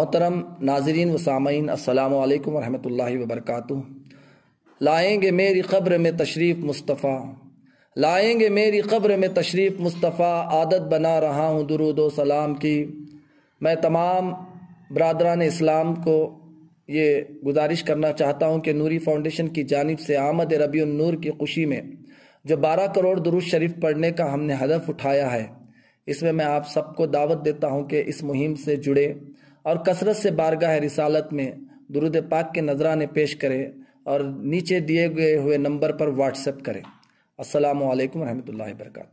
मोहतरम नाजरीन वसामीन सामीन अल्लाम वरहमल वबरक लाएंगे मेरी ख़ब्र में तशरीफ़ मुस्तफ़ा लाएंगे मेरी ख़ब्र में तशरीफ़ मुस्तफ़ा आदत बना रहा हूँ दरुद सलाम की मैं तमाम बरदरान इस्लाम को ये गुजारिश करना चाहता हूँ कि नूरी फाउंडेशन की जानब से आमद रबी नूर की खुशी में जो बारह करोड़ दरुज शरीफ पढ़ने का हमने हदफ उठाया है इसमें मैं आप सबको दावत देता हूँ कि इस मुहिम से जुड़े और कसरत से बारगाह रिसालत में दुरुद पाक के नजराने पेश करें और नीचे दिए गए हुए नंबर पर व्हाट्सएप करें असलकम वरहमल वर्का